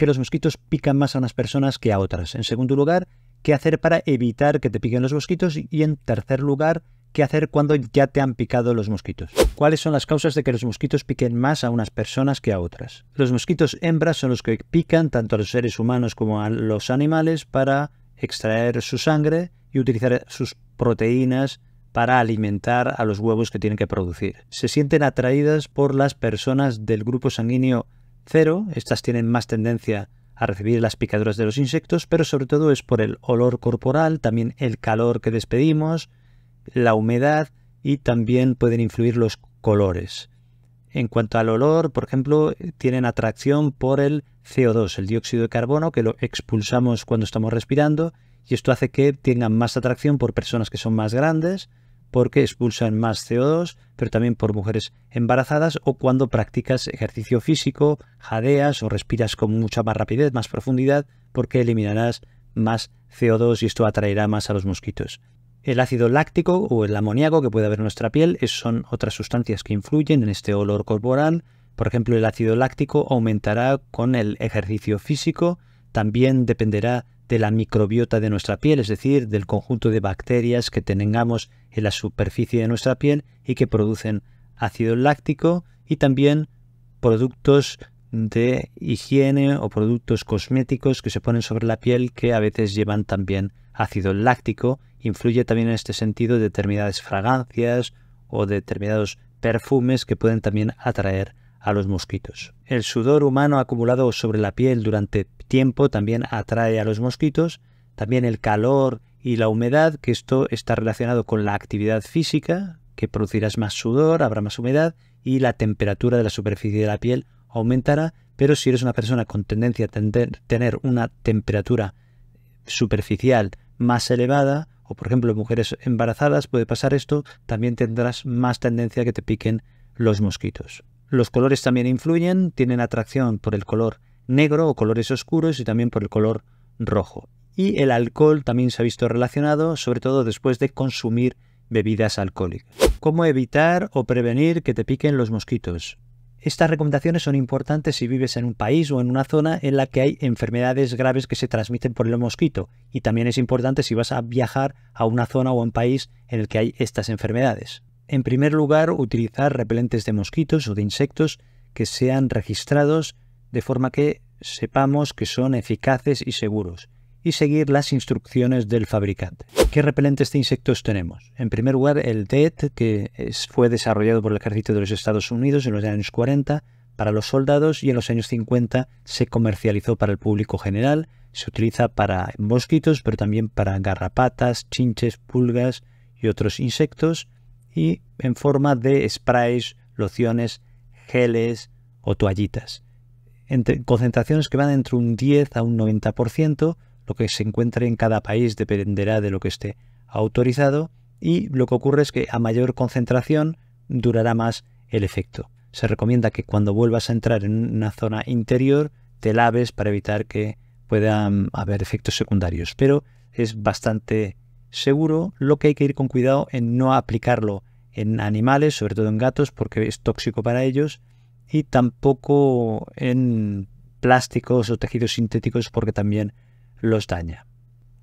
que los mosquitos pican más a unas personas que a otras. En segundo lugar, qué hacer para evitar que te piquen los mosquitos. Y en tercer lugar, qué hacer cuando ya te han picado los mosquitos. ¿Cuáles son las causas de que los mosquitos piquen más a unas personas que a otras? Los mosquitos hembras son los que pican tanto a los seres humanos como a los animales para extraer su sangre y utilizar sus proteínas para alimentar a los huevos que tienen que producir. Se sienten atraídas por las personas del grupo sanguíneo cero, estas tienen más tendencia a recibir las picaduras de los insectos, pero sobre todo es por el olor corporal, también el calor que despedimos, la humedad y también pueden influir los colores. En cuanto al olor, por ejemplo, tienen atracción por el CO2, el dióxido de carbono, que lo expulsamos cuando estamos respirando, y esto hace que tengan más atracción por personas que son más grandes, porque expulsan más CO2, pero también por mujeres embarazadas o cuando practicas ejercicio físico, jadeas o respiras con mucha más rapidez, más profundidad, porque eliminarás más CO2 y esto atraerá más a los mosquitos. El ácido láctico o el amoníaco que puede haber en nuestra piel son otras sustancias que influyen en este olor corporal. Por ejemplo, el ácido láctico aumentará con el ejercicio físico, también dependerá de la microbiota de nuestra piel, es decir, del conjunto de bacterias que tengamos en la superficie de nuestra piel y que producen ácido láctico y también productos de higiene o productos cosméticos que se ponen sobre la piel que a veces llevan también ácido láctico. Influye también en este sentido determinadas fragancias o determinados perfumes que pueden también atraer a los mosquitos. El sudor humano acumulado sobre la piel durante tiempo también atrae a los mosquitos, también el calor y la humedad, que esto está relacionado con la actividad física, que producirás más sudor, habrá más humedad y la temperatura de la superficie de la piel aumentará, pero si eres una persona con tendencia a tener una temperatura superficial más elevada, o por ejemplo mujeres embarazadas puede pasar esto, también tendrás más tendencia a que te piquen los mosquitos. Los colores también influyen, tienen atracción por el color negro o colores oscuros y también por el color rojo. Y el alcohol también se ha visto relacionado, sobre todo después de consumir bebidas alcohólicas. ¿Cómo evitar o prevenir que te piquen los mosquitos? Estas recomendaciones son importantes si vives en un país o en una zona en la que hay enfermedades graves que se transmiten por el mosquito y también es importante si vas a viajar a una zona o un país en el que hay estas enfermedades. En primer lugar, utilizar repelentes de mosquitos o de insectos que sean registrados de forma que sepamos que son eficaces y seguros y seguir las instrucciones del fabricante. ¿Qué repelentes de insectos tenemos? En primer lugar, el DET, que fue desarrollado por el ejército de los Estados Unidos en los años 40 para los soldados y en los años 50 se comercializó para el público general. Se utiliza para mosquitos, pero también para garrapatas, chinches, pulgas y otros insectos y en forma de sprays, lociones, geles o toallitas. concentraciones que van entre un 10 a un 90%, lo que se encuentre en cada país dependerá de lo que esté autorizado y lo que ocurre es que a mayor concentración durará más el efecto. Se recomienda que cuando vuelvas a entrar en una zona interior te laves para evitar que puedan haber efectos secundarios, pero es bastante seguro, lo que hay que ir con cuidado en no aplicarlo en animales, sobre todo en gatos, porque es tóxico para ellos, y tampoco en plásticos o tejidos sintéticos porque también los daña.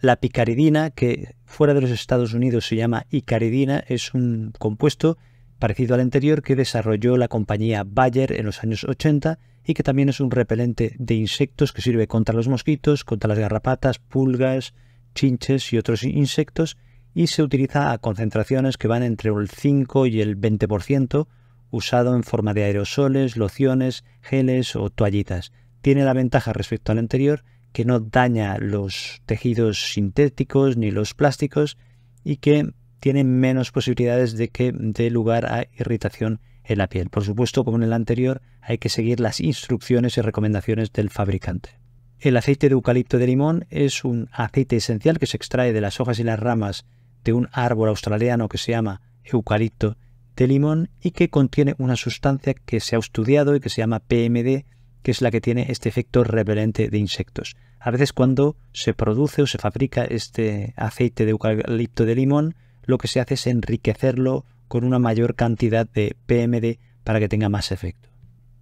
La picaridina, que fuera de los Estados Unidos se llama icaridina, es un compuesto parecido al anterior que desarrolló la compañía Bayer en los años 80 y que también es un repelente de insectos que sirve contra los mosquitos, contra las garrapatas, pulgas, chinches y otros insectos y se utiliza a concentraciones que van entre el 5 y el 20%, usado en forma de aerosoles, lociones, geles o toallitas. Tiene la ventaja respecto al anterior que no daña los tejidos sintéticos ni los plásticos y que tiene menos posibilidades de que dé lugar a irritación en la piel. Por supuesto, como en el anterior, hay que seguir las instrucciones y recomendaciones del fabricante. El aceite de eucalipto de limón es un aceite esencial que se extrae de las hojas y las ramas de un árbol australiano que se llama eucalipto de limón y que contiene una sustancia que se ha estudiado y que se llama PMD, que es la que tiene este efecto repelente de insectos. A veces cuando se produce o se fabrica este aceite de eucalipto de limón, lo que se hace es enriquecerlo con una mayor cantidad de PMD para que tenga más efecto.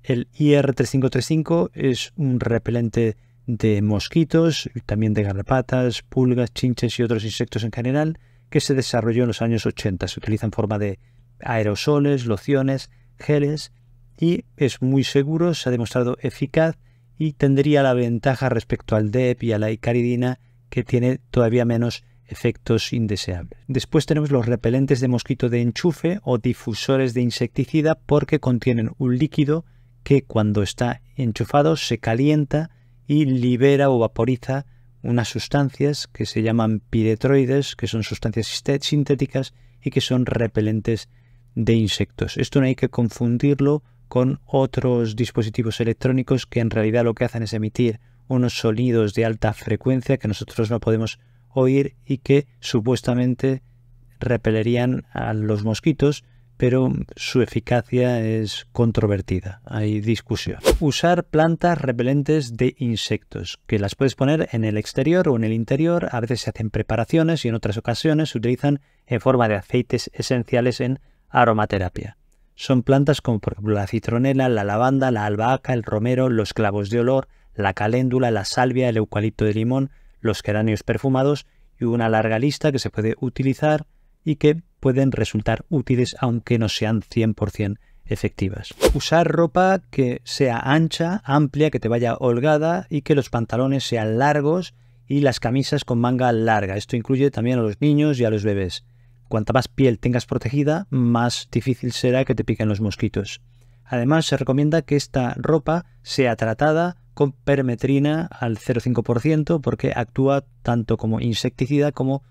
El IR3535 es un repelente de mosquitos, también de garrapatas, pulgas, chinches y otros insectos en general, que se desarrolló en los años 80. Se utiliza en forma de aerosoles, lociones, geles y es muy seguro, se ha demostrado eficaz y tendría la ventaja respecto al DEP y a la icaridina que tiene todavía menos efectos indeseables. Después tenemos los repelentes de mosquito de enchufe o difusores de insecticida porque contienen un líquido que cuando está enchufado se calienta y libera o vaporiza unas sustancias que se llaman piretroides, que son sustancias sintéticas y que son repelentes de insectos. Esto no hay que confundirlo con otros dispositivos electrónicos que en realidad lo que hacen es emitir unos sonidos de alta frecuencia que nosotros no podemos oír y que supuestamente repelerían a los mosquitos, pero su eficacia es controvertida, hay discusión. Usar plantas repelentes de insectos, que las puedes poner en el exterior o en el interior, a veces se hacen preparaciones y en otras ocasiones se utilizan en forma de aceites esenciales en aromaterapia. Son plantas como por ejemplo la citronela, la lavanda, la albahaca, el romero, los clavos de olor, la caléndula, la salvia, el eucalipto de limón, los geranios perfumados y una larga lista que se puede utilizar y que pueden resultar útiles aunque no sean 100% efectivas. Usar ropa que sea ancha, amplia, que te vaya holgada y que los pantalones sean largos y las camisas con manga larga. Esto incluye también a los niños y a los bebés. Cuanta más piel tengas protegida, más difícil será que te piquen los mosquitos. Además, se recomienda que esta ropa sea tratada con permetrina al 0,5% porque actúa tanto como insecticida como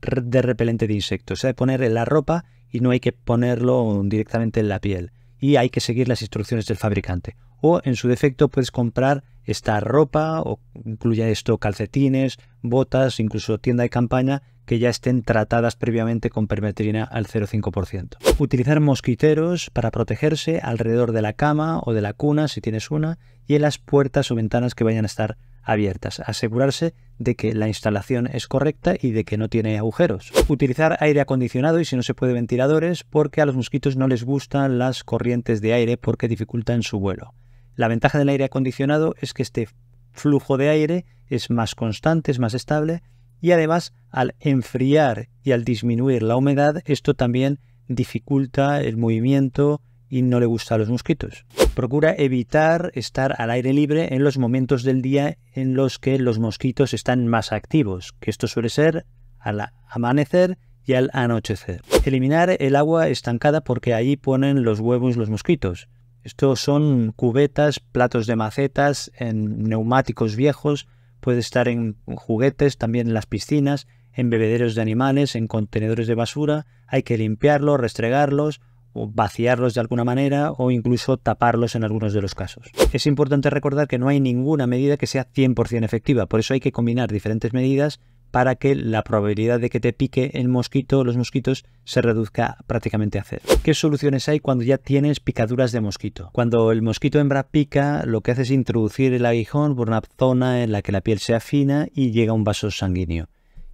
de repelente de insectos. Se de poner en la ropa y no hay que ponerlo directamente en la piel. Y hay que seguir las instrucciones del fabricante. O en su defecto puedes comprar esta ropa o incluya esto calcetines, botas, incluso tienda de campaña que ya estén tratadas previamente con permetrina al 0,5%. Utilizar mosquiteros para protegerse alrededor de la cama o de la cuna si tienes una y en las puertas o ventanas que vayan a estar abiertas. Asegurarse de que la instalación es correcta y de que no tiene agujeros. Utilizar aire acondicionado y si no se puede ventiladores porque a los mosquitos no les gustan las corrientes de aire porque dificultan su vuelo. La ventaja del aire acondicionado es que este flujo de aire es más constante, es más estable y además al enfriar y al disminuir la humedad esto también dificulta el movimiento y no le gusta a los mosquitos. Procura evitar estar al aire libre en los momentos del día en los que los mosquitos están más activos, que esto suele ser al amanecer y al anochecer. Eliminar el agua estancada porque ahí ponen los huevos los mosquitos. Estos son cubetas, platos de macetas, en neumáticos viejos, puede estar en juguetes, también en las piscinas, en bebederos de animales, en contenedores de basura. Hay que limpiarlos, restregarlos vaciarlos de alguna manera o incluso taparlos en algunos de los casos. Es importante recordar que no hay ninguna medida que sea 100% efectiva, por eso hay que combinar diferentes medidas para que la probabilidad de que te pique el mosquito, o los mosquitos, se reduzca prácticamente a cero. ¿Qué soluciones hay cuando ya tienes picaduras de mosquito? Cuando el mosquito hembra pica, lo que hace es introducir el aguijón por una zona en la que la piel se afina y llega a un vaso sanguíneo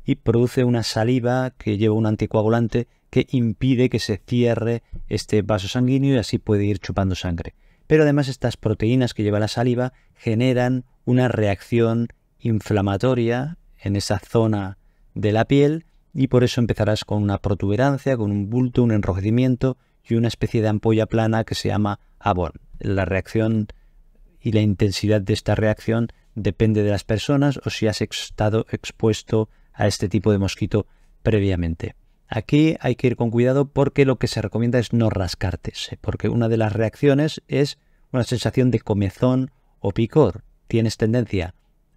y produce una saliva que lleva un anticoagulante que impide que se cierre este vaso sanguíneo y así puede ir chupando sangre. Pero además estas proteínas que lleva la saliva generan una reacción inflamatoria en esa zona de la piel y por eso empezarás con una protuberancia, con un bulto, un enrojecimiento y una especie de ampolla plana que se llama abón. La reacción y la intensidad de esta reacción depende de las personas o si has estado expuesto a este tipo de mosquito previamente. Aquí hay que ir con cuidado porque lo que se recomienda es no rascarte, porque una de las reacciones es una sensación de comezón o picor. Tienes tendencia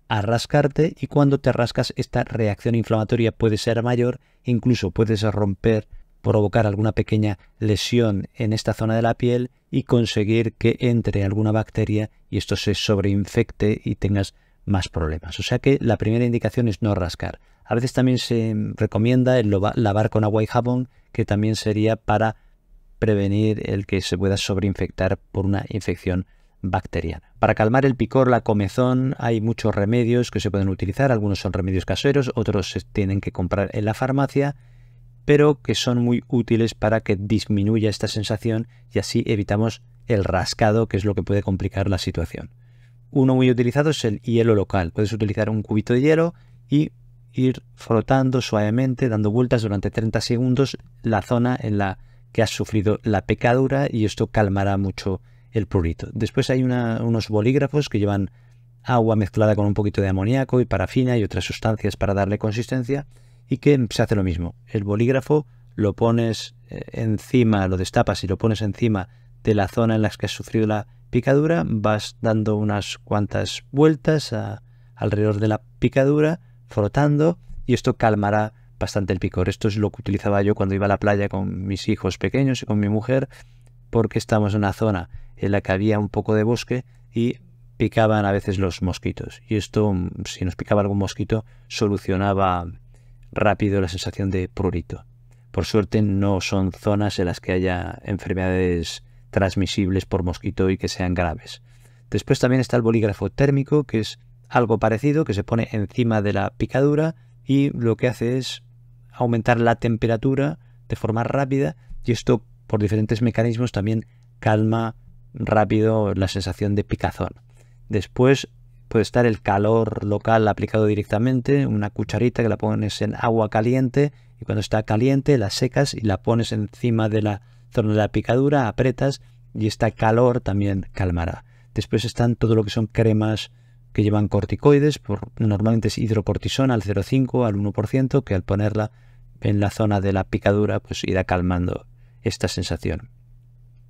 a rascarte y cuando te rascas esta reacción inflamatoria puede ser mayor incluso puedes romper, provocar alguna pequeña lesión en esta zona de la piel y conseguir que entre alguna bacteria y esto se sobreinfecte y tengas más problemas. O sea que la primera indicación es no rascar. A veces también se recomienda el lavar con agua y jabón, que también sería para prevenir el que se pueda sobreinfectar por una infección bacteriana. Para calmar el picor, la comezón, hay muchos remedios que se pueden utilizar, algunos son remedios caseros, otros se tienen que comprar en la farmacia, pero que son muy útiles para que disminuya esta sensación y así evitamos el rascado, que es lo que puede complicar la situación. Uno muy utilizado es el hielo local. Puedes utilizar un cubito de hielo y ir frotando suavemente, dando vueltas durante 30 segundos la zona en la que has sufrido la pecadura y esto calmará mucho el prurito. Después hay unos bolígrafos que llevan agua mezclada con un poquito de amoníaco y parafina y otras sustancias para darle consistencia y que se hace lo mismo. El bolígrafo lo pones eh, encima, lo destapas y lo pones encima de la zona en la que has sufrido la picadura, vas dando unas cuantas vueltas alrededor de la picadura, frotando y esto calmará bastante el picor. Esto es lo que utilizaba yo cuando iba a la playa con mis hijos pequeños y con mi mujer porque estamos en una zona en la que había un poco de bosque y picaban a veces los mosquitos. Y esto, mm, si nos picaba algún mosquito, solucionaba rápido la sensación de prurito. Por suerte no son zonas en las que haya enfermedades transmisibles por mosquito y que sean graves. Después también está el bolígrafo térmico, que es algo parecido, que se pone encima de la picadura y lo que hace es aumentar la temperatura de forma rápida y esto por diferentes mecanismos también calma rápido la sensación de picazón. Después puede estar el calor local aplicado directamente, una cucharita que la pones en agua caliente y cuando está caliente la secas y la pones encima de la zona de la picadura, apretas y este calor también calmará. Después están todo lo que son cremas que llevan corticoides, por, normalmente es hidrocortisona al 0,5 al 1%, que al ponerla en la zona de la picadura pues irá calmando esta sensación.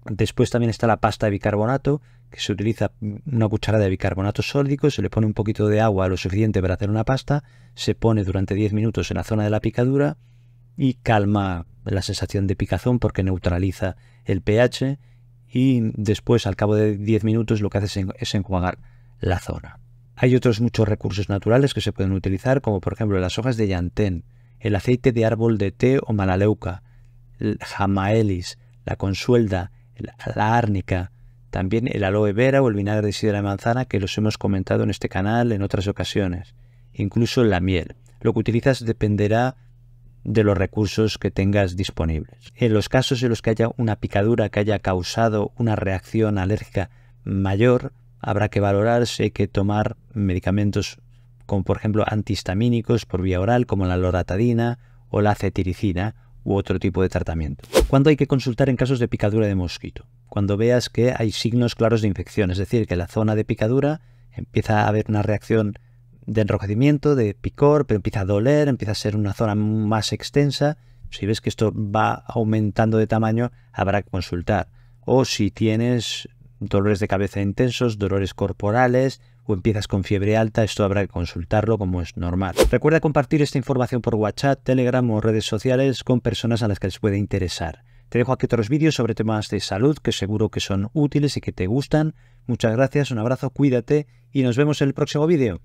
Después también está la pasta de bicarbonato, que se utiliza una cucharada de bicarbonato sólido se le pone un poquito de agua lo suficiente para hacer una pasta, se pone durante 10 minutos en la zona de la picadura y calma la sensación de picazón porque neutraliza el pH y después al cabo de 10 minutos lo que hace es enjuagar la zona. Hay otros muchos recursos naturales que se pueden utilizar, como por ejemplo las hojas de llantén el aceite de árbol de té o malaleuca, el jamaelis, la consuelda, la árnica, también el aloe vera o el vinagre de sidra de manzana que los hemos comentado en este canal en otras ocasiones, incluso la miel. Lo que utilizas dependerá de los recursos que tengas disponibles. En los casos en los que haya una picadura que haya causado una reacción alérgica mayor, habrá que valorarse que tomar medicamentos como por ejemplo antihistamínicos por vía oral como la loratadina o la cetiricina otro tipo de tratamiento. ¿Cuándo hay que consultar en casos de picadura de mosquito? Cuando veas que hay signos claros de infección, es decir, que la zona de picadura empieza a haber una reacción de enrojecimiento, de picor, pero empieza a doler, empieza a ser una zona más extensa. Si ves que esto va aumentando de tamaño, habrá que consultar. O si tienes dolores de cabeza intensos, dolores corporales o empiezas con fiebre alta, esto habrá que consultarlo como es normal. Recuerda compartir esta información por WhatsApp, Telegram o redes sociales con personas a las que les puede interesar. Te dejo aquí otros vídeos sobre temas de salud que seguro que son útiles y que te gustan. Muchas gracias, un abrazo, cuídate y nos vemos en el próximo vídeo.